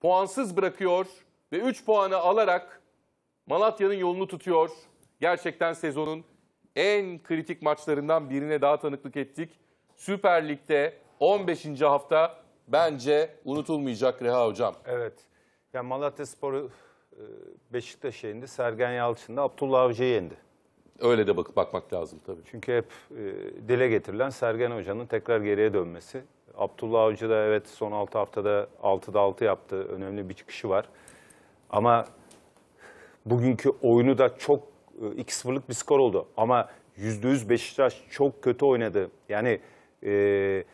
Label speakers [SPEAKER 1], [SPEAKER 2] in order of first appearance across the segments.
[SPEAKER 1] puansız bırakıyor ve 3 puanı alarak Malatya'nın yolunu tutuyor. Gerçekten sezonun en kritik maçlarından birine daha tanıklık ettik. Süper Lig'de 15. hafta bence unutulmayacak Reha Hocam.
[SPEAKER 2] Evet. Yani Malatya Sporu e, Beşiktaş'ı yendi, Sergen Yalçın Abdullah Avcı'yı yendi. Öyle de bak bakmak lazım tabii. Çünkü hep e, dile getirilen Sergen Hoca'nın tekrar geriye dönmesi. Abdullah Avcı da evet son 6 haftada 6'da 6 yaptı. Önemli bir çıkışı var. Ama bugünkü oyunu da çok 2-0'lık e, bir skor oldu. Ama %100 Beşiktaş çok kötü oynadı. Yani e,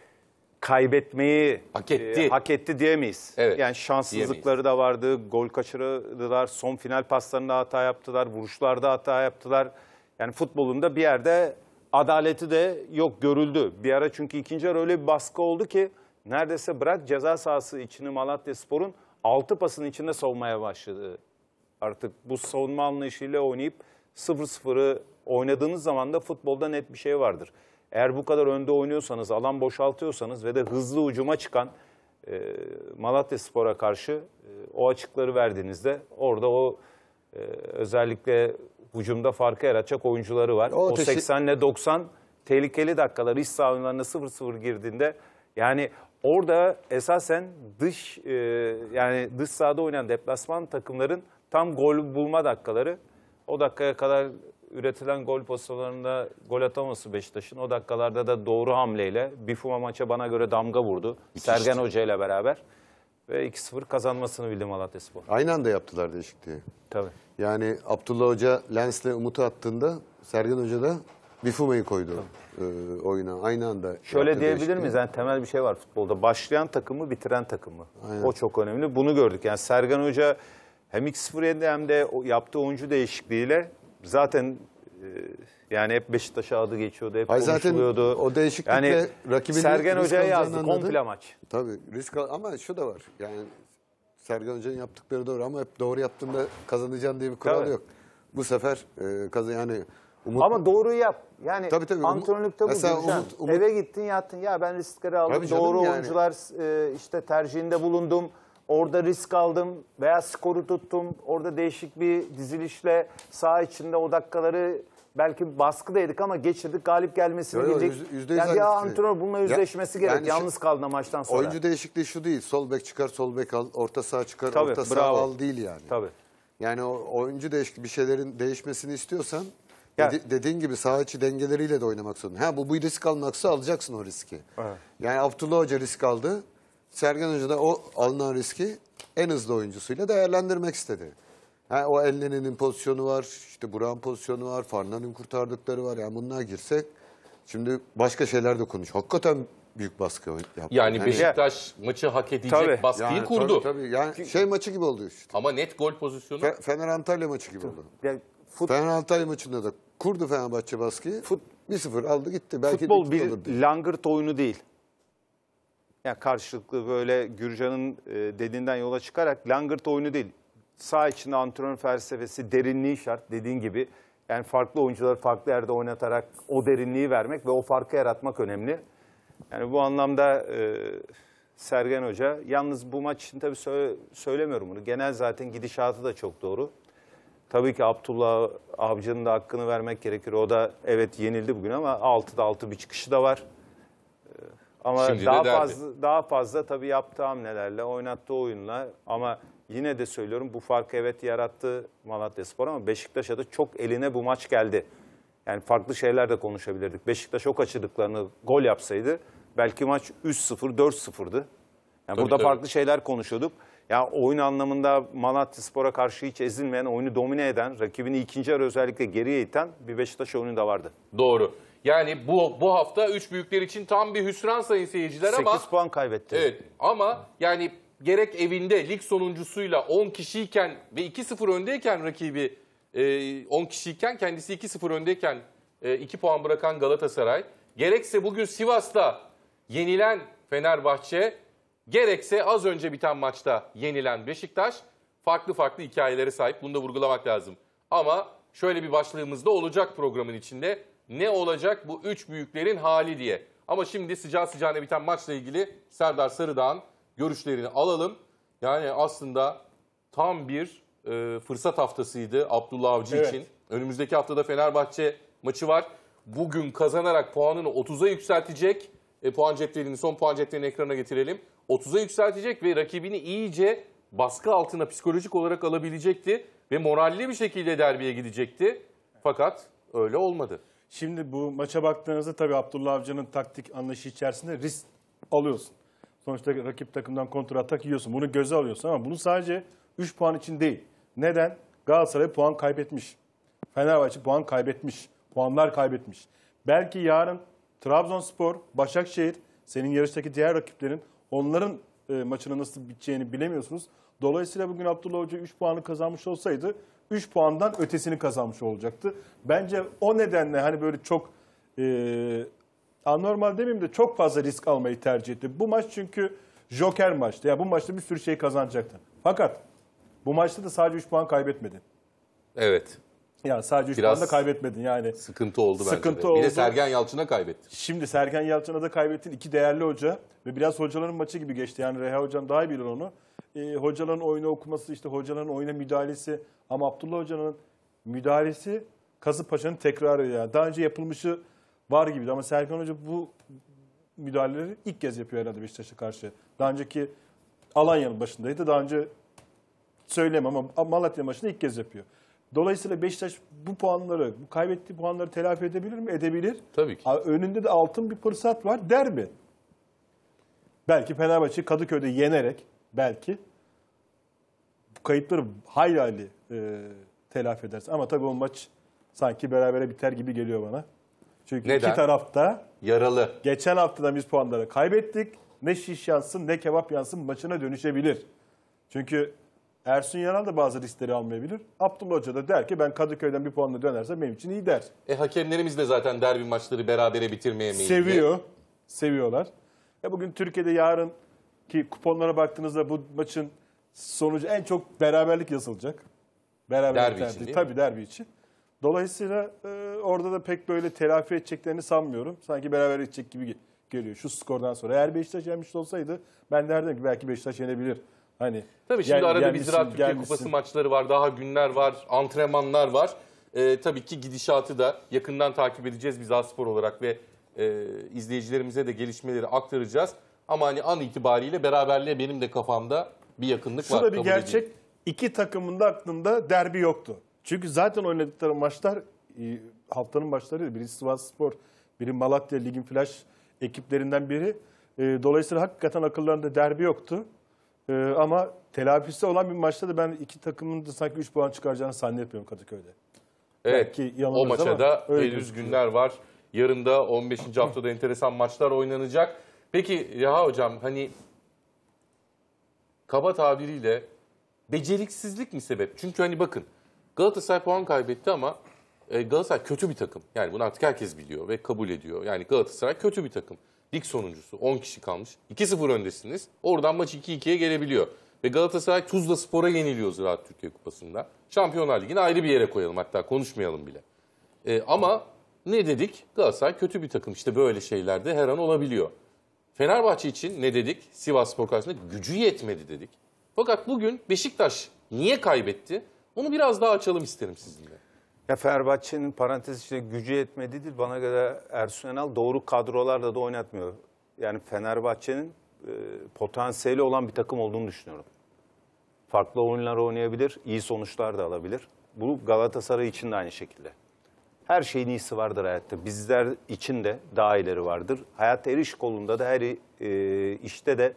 [SPEAKER 2] kaybetmeyi hak etti, e, hak etti diyemeyiz. Evet, yani şanssızlıkları diyemeyiz. da vardı. Gol kaçırdılar. Son final paslarında hata yaptılar. Vuruşlarda hata yaptılar. Yani futbolunda bir yerde adaleti de yok görüldü. Bir ara çünkü ikinci ara öyle bir baskı oldu ki neredeyse bırak ceza sahası içini Malatya Spor'un altı pasın içinde savunmaya başladı. Artık bu savunma anlayışıyla oynayıp 0-0'ı oynadığınız zaman da futbolda net bir şey vardır. Eğer bu kadar önde oynuyorsanız, alan boşaltıyorsanız ve de hızlı ucuma çıkan e, Malatya Spor'a karşı e, o açıkları verdiğinizde orada o e, özellikle hücumda farkı yaratacak oyuncuları var. O, o 80 ile 90 tehlikeli dakikalar iç saha oyunlarına 0-0 girdiğinde yani orada esasen dış e, yani dış sahada oynayan deplasman takımların tam gol bulma dakikaları o dakikaya kadar üretilen gol pozisyonlarında gol ataması Beşiktaş'ın. O dakikalarda da doğru hamleyle Bifuma maça bana göre damga vurdu. İki Sergen işte. Hoca ile beraber. Ve 2-0 kazanmasını bildi Malatya Spor.
[SPEAKER 3] Aynı anda yaptılar değişikliği. Tabii. Yani Abdullah Hoca Lens'le Umut'u attığında Sergen Hoca da bifumeyi koydu e, oyuna aynı anda. Şöyle diyebilir miyiz? Yani
[SPEAKER 2] temel bir şey var futbolda. Başlayan takımı bitiren takımı. Aynen. O
[SPEAKER 3] çok önemli.
[SPEAKER 2] Bunu gördük. Yani Sergen Hoca hem 2-0 hem de yaptığı oyuncu değişikliğiyle
[SPEAKER 3] zaten yani hep Beşiktaş adı geçiyordu, hep Ay konuşuluyordu. Zaten o değişiklikle yani rakibinin Sergen Hoca'ya yazdı anladı. komple maç. Tabii risk al ama şu da var. Yani Sergen Hoca'nın yaptıkları doğru ama hep doğru yaptığında kazanacaksın diye bir kural Tabii. yok. Bu sefer e, kazan yani Umut... Ama doğru yap. Yani tabii, tabii, antrenörlükte bu Mesela Umut, Umut... Eve
[SPEAKER 2] gittin yattın ya ben riskleri aldım. Tabii doğru yani. oyuncular e, işte tercihinde bulundum. Orada risk aldım veya skoru tuttum. Orada değişik bir dizilişle sağ içinde o dakikaları Belki baskı da yedik ama geçirdik. Galip gelmesini Öyle bildik. Yüzde, yani ya antrenör bununla yüzleşmesi ya, gerek. Yani Yalnız kaldı maçtan sonra. Oyuncu
[SPEAKER 3] değişikliği şu değil. Sol bek çıkar, sol bek al. Orta sağ çıkar, Tabii, orta sağ al değil yani. Tabii. Yani o oyuncu değişik bir şeylerin değişmesini istiyorsan ya. Dedi, dediğin gibi saha içi dengeleriyle de oynamak zorunda. Ha bu, bu risk almaksa alacaksın o riski. Evet. Yani Abdullah Hoca risk aldı. Sergen Hoca da o alınan riski en hızlı oyuncusuyla değerlendirmek istedi. Ha, o Elneni'nin pozisyonu var, işte Burak'ın pozisyonu var, Farnan'ın kurtardıkları var. Yani bunlar girsek şimdi başka şeyler de konuş. Hakikaten büyük baskı yaptı. Yani, yani Beşiktaş yani, maçı hak edecek tabii, baskıyı yani, kurdu. Tabii, tabii. Yani şey maçı gibi oldu işte. Ama net gol pozisyonu. Fe, Fener Antalya maçı gibi oldu. Yani, fut... Fener Antalya maçında da kurdu Fenerbahçe baskıyı. Fut... 1-0 aldı gitti. Belki Futbol bir
[SPEAKER 2] langırt oyunu değil. Yani karşılıklı böyle Gürcan'ın e, dediğinden yola çıkarak langırt oyunu değil sağ içinde antrenör felsefesi, derinliği şart dediğin gibi. Yani farklı oyuncuları farklı yerde oynatarak o derinliği vermek ve o farkı yaratmak önemli. Yani bu anlamda e, Sergen Hoca, yalnız bu maç için tabii söyle, söylemiyorum bunu. Genel zaten gidişatı da çok doğru. Tabii ki Abdullah Avcı'nın da hakkını vermek gerekir. O da evet yenildi bugün ama 6'da 6 bir çıkışı da var. E, ama Şimdi daha de fazla daha fazla tabii yaptığı hamlelerle, oynattığı oyunla ama yine de söylüyorum bu farkı evet yarattı Malatya Spor ama Beşiktaş'a da çok eline bu maç geldi. Yani farklı şeyler de konuşabilirdik. Beşiktaş o kaçırdıklarını gol yapsaydı belki maç 3-0, 4-0'dı. Yani burada tabii. farklı şeyler konuşuyorduk. Ya yani oyun anlamında Malatya Spor'a karşı hiç ezilmeyen, oyunu domine eden, rakibini ikinci yarı özellikle geriye iten bir Beşiktaş oyunu da vardı.
[SPEAKER 1] Doğru. Yani bu bu hafta üç büyükler için tam bir hüsran sayın seyirciler ama 8 puan kaybetti. Evet ama yani gerek evinde lig sonuncusuyla 10 kişiyken ve 2-0 öndeyken rakibi 10 e, kişiyken kendisi 2-0 öndeyken 2 e, puan bırakan Galatasaray gerekse bugün Sivas'ta yenilen Fenerbahçe gerekse az önce biten maçta yenilen Beşiktaş farklı farklı hikayelere sahip. Bunu da vurgulamak lazım. Ama şöyle bir başlığımız da olacak programın içinde. Ne olacak bu üç büyüklerin hali diye. Ama şimdi sıcağı sıcağına biten maçla ilgili Serdar Sarıdağ'ın görüşlerini alalım. Yani aslında tam bir e, fırsat haftasıydı Abdullah Avcı evet. için. Önümüzdeki haftada Fenerbahçe maçı var. Bugün kazanarak puanını 30'a yükseltecek. E, puan cetvelini, son puan cetvelini ekrana getirelim. 30'a yükseltecek ve rakibini iyice baskı altına psikolojik olarak alabilecekti. Ve moralli bir şekilde derbiye gidecekti.
[SPEAKER 4] Fakat öyle olmadı. Şimdi bu maça baktığınızda tabii Abdullah Avcı'nın taktik anlayışı içerisinde risk alıyorsun. Sonuçta rakip takımdan kontrol atak yiyorsun. Bunu göze alıyorsun ama bunu sadece 3 puan için değil. Neden? Galatasaray puan kaybetmiş. Fenerbahçe puan kaybetmiş. Puanlar kaybetmiş. Belki yarın Trabzonspor, Başakşehir, senin yarıştaki diğer rakiplerin onların e, maçının nasıl biteceğini bilemiyorsunuz. Dolayısıyla bugün Abdullah Hoca 3 puanı kazanmış olsaydı 3 puandan ötesini kazanmış olacaktı. Bence o nedenle hani böyle çok e, anormal demeyeyim de çok fazla risk almayı tercih etti. Bu maç çünkü joker maçtı. Ya bu maçta bir sürü şey kazanacaktı. Fakat bu maçta da sadece 3 puan kaybetmedin. Evet. Yani sadece 3 puan da kaybetmedin yani.
[SPEAKER 1] Sıkıntı oldu sıkıntı bence Oldu. Bir de Sergen
[SPEAKER 4] Yalçın'a kaybettin. Şimdi Sergen Yalçın'a da kaybettin. iki değerli hoca ve biraz hocaların maçı gibi geçti. Yani Reha Hocam daha iyi bilir onu. Ee, hocaların oyunu okuması, işte hocaların oyuna müdahalesi ama Abdullah Hoca'nın müdahalesi Kasımpaşa'nın tekrarı yani. Daha önce yapılmışı var gibiydi ama Serkan Hoca bu müdahaleleri ilk kez yapıyor herhalde Beşiktaş'a karşı. Daha önceki Alanya'nın başındaydı. Daha önce söyleyemem ama Malatya'nın başında ilk kez yapıyor. Dolayısıyla Beşiktaş bu puanları, bu kaybettiği puanları telafi edebilir mi? Edebilir. Tabii ki. Önünde de altın bir fırsat var. Derbi. Belki Fenerbahçe Kadıköy'de yenerek belki bu kayıpları hayali hayli e, telafi edersin. Ama tabii o maç sanki berabere biter gibi geliyor bana. Çünkü Neden? iki tarafta yaralı. Geçen haftada biz puanları kaybettik. Ne şiş yansın ne kebap yansın maçına dönüşebilir. Çünkü Ersun Yanal da bazı riskleri almayabilir. Abdullah Hoca da der ki ben Kadıköy'den bir puanla dönersem benim için iyi der.
[SPEAKER 1] E hakemlerimiz de zaten derbi maçları berabere bitirmeye meyilli. Seviyor.
[SPEAKER 4] Seviyorlar. E bugün Türkiye'de yarın ki kuponlara baktığınızda bu maçın sonucu en çok beraberlik yazılacak. Beraberlik derbi için, değil Tabii derbi için. Dolayısıyla e, orada da pek böyle telafi edeceklerini sanmıyorum. Sanki beraber edecek gibi geliyor şu skordan sonra. Eğer Beşiktaş yenmiş olsaydı ben derdim ki belki Beşiktaş yenebilir. Hani Tabii şimdi gel, arada bir Ziraat Türkiye gelmişsin. Kupası
[SPEAKER 1] maçları var, daha günler var, antrenmanlar var. Ee, tabii ki gidişatı da yakından takip edeceğiz biz Aspor olarak ve e, izleyicilerimize de gelişmeleri aktaracağız. Ama hani an itibariyle beraberliğe benim de kafamda bir yakınlık Şu var. Şu bir gerçek.
[SPEAKER 4] Edeyim. İki takımın da aklında derbi yoktu. Çünkü zaten oynadıkları maçlar e, haftanın maçlarıydı. Biri Sivas Spor, biri Malatya Lig'in flash ekiplerinden biri. E, dolayısıyla hakikaten akıllarında derbi yoktu. E, ama telafisi olan bir maçta da ben iki takımın da sanki 3 puan çıkaracağını zannetmiyorum Kadıköy'de. Evet o maça da henüz günler
[SPEAKER 1] var. Yarın da 15. haftada enteresan maçlar oynanacak. Peki ya Hocam hani kaba tabiriyle beceriksizlik mi sebep? Çünkü hani bakın Galatasaray puan kaybetti ama e, Galatasaray kötü bir takım. Yani bunu artık herkes biliyor ve kabul ediyor. Yani Galatasaray kötü bir takım. Lig sonuncusu 10 kişi kalmış. 2-0 öndesiniz. Oradan maç 2-2'ye gelebiliyor. Ve Galatasaray Tuzla Spor'a yeniliyor Ziraat Türkiye Kupası'nda. Şampiyonlar Ligi'ni ayrı bir yere koyalım hatta konuşmayalım bile. E, ama ne dedik? Galatasaray kötü bir takım. İşte böyle şeylerde her an olabiliyor. Fenerbahçe için ne dedik? Sivas Spor karşısında gücü yetmedi dedik. Fakat
[SPEAKER 2] bugün Beşiktaş niye kaybetti? Onu biraz daha açalım isterim sizinle. Ya Fenerbahçe'nin parantez içinde gücü yetmedi değil. Bana göre Ersun Enal doğru kadrolarla da oynatmıyor. Yani Fenerbahçe'nin e, potansiyeli olan bir takım olduğunu düşünüyorum. Farklı oyunlar oynayabilir, iyi sonuçlar da alabilir. Bu Galatasaray için de aynı şekilde. Her şeyin iyisi vardır hayatta. Bizler için de daha ileri vardır. Hayat eriş kolunda da her e, işte de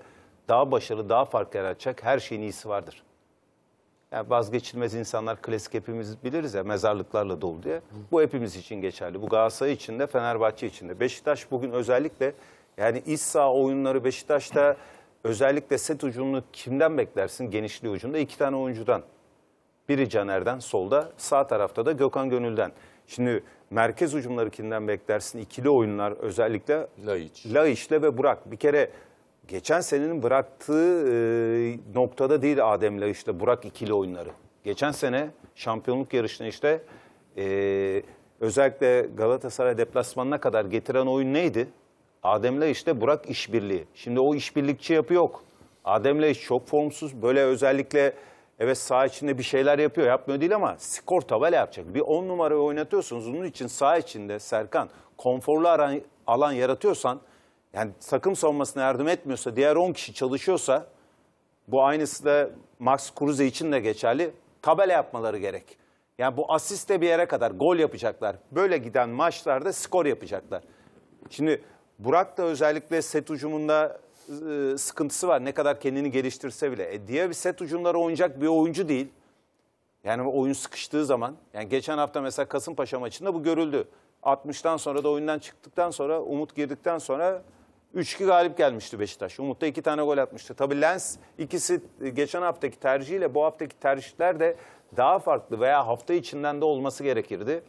[SPEAKER 2] daha başarılı, daha fark yaratacak her şeyin iyisi vardır. Yani vazgeçilmez insanlar klasik hepimiz biliriz ya mezarlıklarla dolu diye. Bu hepimiz için geçerli. Bu Galatasaray için de Fenerbahçe için de. Beşiktaş bugün özellikle yani iç saha oyunları Beşiktaş'ta özellikle set ucunu kimden beklersin? Genişliği ucunda iki tane oyuncudan. Biri Caner'den solda, sağ tarafta da Gökhan Gönül'den. Şimdi merkez ucumları kimden beklersin? İkili oyunlar özellikle Laiç. Laiç'le ve Burak. Bir kere geçen senenin bıraktığı e, noktada değil Adem'le işte Burak ikili oyunları. Geçen sene şampiyonluk yarışına işte e, özellikle Galatasaray deplasmanına kadar getiren oyun neydi? Adem'le işte Burak işbirliği. Şimdi o işbirlikçi yapı yok. Adem'le iş çok formsuz. Böyle özellikle evet saha içinde bir şeyler yapıyor. Yapmıyor değil ama skor tabela yapacak. Bir on numarayı oynatıyorsunuz. Onun için saha içinde Serkan konforlu alan, alan yaratıyorsan yani takım savunmasına yardım etmiyorsa, diğer 10 kişi çalışıyorsa bu aynısı da Max Kruse için de geçerli. Tabela yapmaları gerek. Yani bu asist bir yere kadar gol yapacaklar. Böyle giden maçlarda skor yapacaklar. Şimdi Burak da özellikle set ucumunda e, sıkıntısı var. Ne kadar kendini geliştirse bile. E, diye bir set ucumları oynayacak bir oyuncu değil. Yani oyun sıkıştığı zaman. Yani geçen hafta mesela Kasımpaşa maçında bu görüldü. 60'tan sonra da oyundan çıktıktan sonra Umut girdikten sonra 3-2 galip gelmişti Beşiktaş. Umutta da 2 tane gol atmıştı. Tabii Lens ikisi e, geçen haftaki tercihiyle bu haftaki tercihler de daha farklı veya hafta içinden de olması gerekirdi.